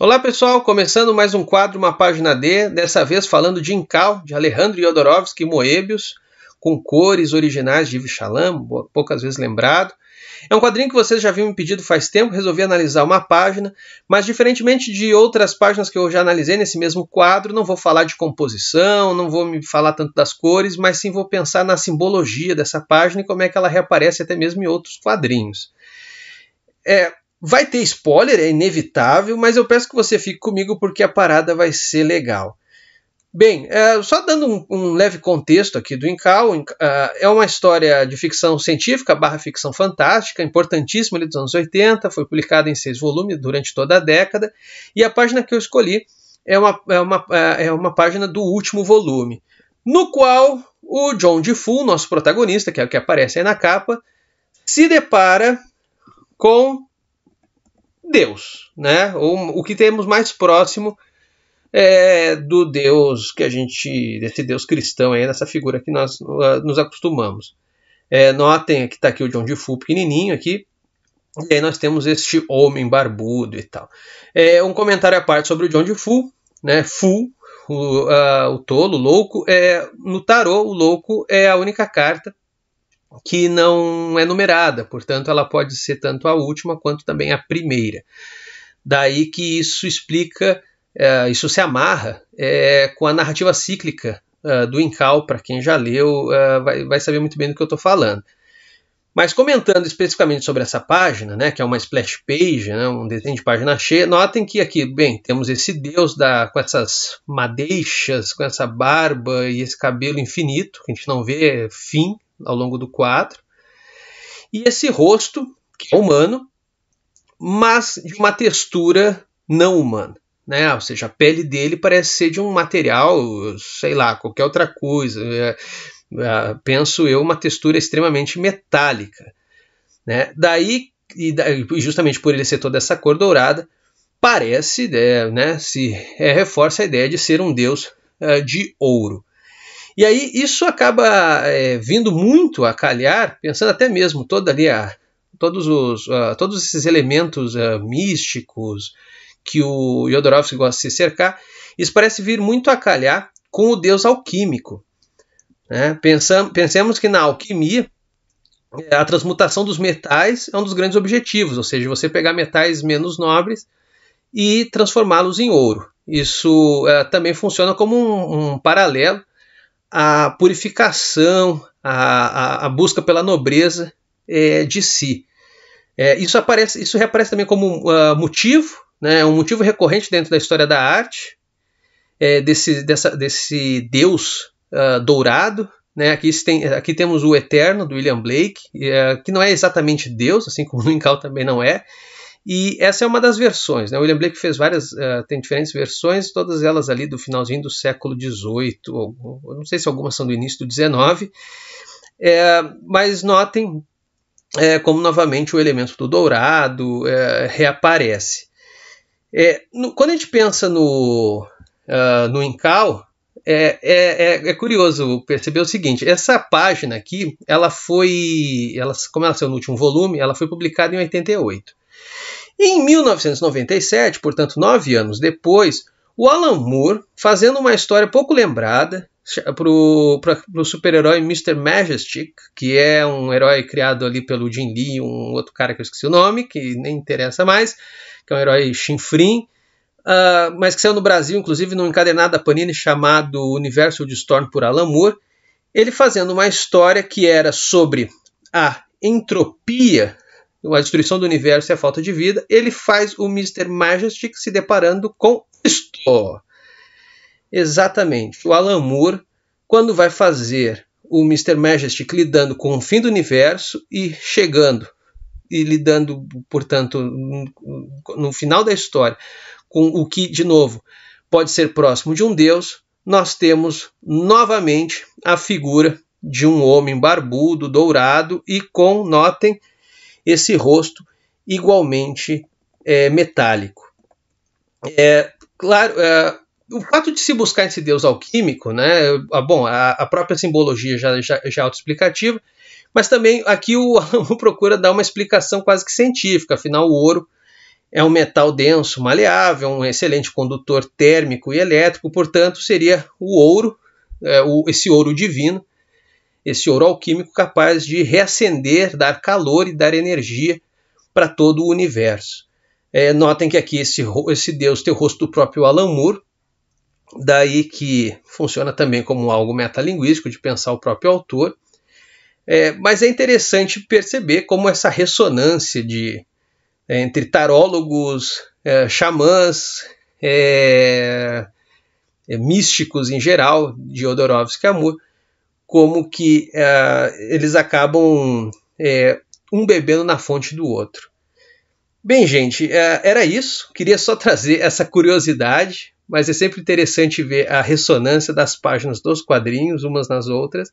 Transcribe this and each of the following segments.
Olá pessoal, começando mais um quadro, uma página D, dessa vez falando de Incal, de Alejandro Jodorowsky e Moebius, com cores originais de Vichalam, poucas vezes lembrado. É um quadrinho que vocês já haviam me pedido faz tempo, resolvi analisar uma página, mas diferentemente de outras páginas que eu já analisei nesse mesmo quadro, não vou falar de composição, não vou me falar tanto das cores, mas sim vou pensar na simbologia dessa página e como é que ela reaparece até mesmo em outros quadrinhos. É, Vai ter spoiler, é inevitável, mas eu peço que você fique comigo porque a parada vai ser legal. Bem, é, só dando um, um, leve contexto aqui do Incal, uh, é uma história de ficção científica barra ficção fantástica, importantíssima ali é dos anos 80, foi publicada em seis volumes durante toda a década, e a página que eu escolhi é uma, é uma, é, é uma página do último volume, no qual o John DeFool, nosso protagonista, que é o que aparece aí na capa, se depara com Deus, né? o que temos mais próximo é, do Deus que a gente, desse Deus cristão aí, nessa figura que nós uh, nos acostumamos. É, notem que está aqui o John Defoe pequenininho aqui, e aí nós temos este homem barbudo e tal. É, um comentário à parte sobre o John Defoe, né? Fu, o, uh, o tolo, o louco, é, no tarô o louco é a única carta que não é numerada, portanto, ela pode ser tanto a última quanto também a primeira. Daí que isso explica, é, isso se amarra é, com a narrativa cíclica é, do Incal, para quem já leu, vai, vai, saber muito bem do que eu estou falando. Mas comentando especificamente sobre essa página, né, que é uma splash page, né, um desenho de página cheia, notem que aqui, bem, temos esse deus da, com essas madeixas, com essa barba e esse cabelo infinito, que a gente não vê fim, ao longo do quadro. E esse rosto, que é humano, mas de uma textura não humana. Né? Ou seja, a pele dele parece ser de um material, sei lá, qualquer outra coisa. É, é, penso eu, uma textura extremamente metálica. Né? Daí, e, justamente por ele ser toda essa cor dourada, parece, né, né se é, reforça a ideia de ser um deus é, de ouro. E aí isso acaba é, vindo muito a calhar, pensando até mesmo toda ali a, todos, os, uh, todos esses elementos uh, místicos que o Jodorowsky gosta de se cercar, isso parece vir muito a calhar com o deus alquímico. Né? Pensam, pensemos que na alquimia, é, a transmutação dos metais é um dos grandes objetivos, ou seja, você pegar metais menos nobres e transformá-los em ouro. Isso uh, também funciona como um, um paralelo a purificação, a, a, a busca pela nobreza é, de si. É, isso, aparece, isso reaparece também como uh, motivo, né, um motivo recorrente dentro da história da arte, é, desse, dessa, desse deus uh, dourado. Né, aqui, tem, aqui, temos o Eterno, do William Blake, ah, que não é exatamente Deus, assim como o Incal também não é, e essa é uma das versões. Né? William Blake fez várias, uh, tem diferentes versões, todas elas ali do finalzinho do século XVIII, não sei se algumas são do início do XIX. É, eh, mas notem é, como novamente o elemento do dourado é, reaparece. No, quando a gente pensa no, uh, no Incal, é, é, é, é, curioso perceber o seguinte: essa página aqui, ela foi, ela, como ela saiu no último volume, ela foi publicada em 88. Em 1997, portanto nove anos depois, o Alan Moore, fazendo uma história pouco lembrada para o super-herói Mr. Majestic, que é um herói criado ali pelo Jim Lee, um outro cara que eu esqueci o nome, que nem interessa mais, que é um herói chinfrim, uh, mas que saiu no Brasil, inclusive, num encadernado da Panini chamado Universo de Storm por Alan Moore, ele fazendo uma história que era sobre a entropia a destruição do universo e é a falta de vida, ele faz o Mr. Majestic se deparando com isto. Exatamente. O Alan Moore, quando vai fazer o Mr. Majestic lidando com o fim do universo e chegando e lidando, portanto, no final da história com o que, de novo, pode ser próximo de um deus, nós temos novamente a figura de um homem barbudo, dourado e com, notem, esse rosto igualmente é, metálico. É, claro, é, o fato de se buscar esse deus alquímico, né? bom, a, a, própria simbologia já, já, já é autoexplicativa, mas também aqui o Alamo procura dar uma explicação quase que científica, afinal, o ouro é um metal denso, maleável, um excelente condutor térmico e elétrico, portanto, seria o ouro, é, o, esse ouro divino, esse ouro alquímico capaz de reacender, dar calor e dar energia para todo o universo. É, notem que aqui esse, esse deus tem o rosto do próprio Alan Moore, daí que funciona também como algo metalinguístico de pensar o próprio autor. É, mas é interessante perceber como essa ressonância de é, entre tarólogos, é, xamãs, é, é, místicos em geral, de Odorovsky Amor, como que é, eles acabam é, um bebendo na fonte do outro. Bem, gente, é, era isso. Queria só trazer essa curiosidade, mas é sempre interessante ver a ressonância das páginas dos quadrinhos umas nas outras.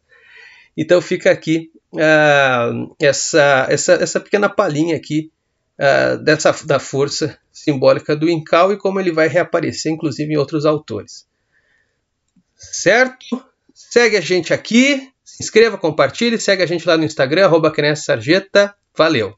Então fica aqui uh, essa, essa, essa pequena palhinha aqui dessa, da força simbólica do Incau e como ele vai reaparecer, inclusive, em outros autores. Certo? Segue a gente aqui, se inscreva, compartilhe, segue a gente lá no Instagram, arroba Sarjeta. Valeu!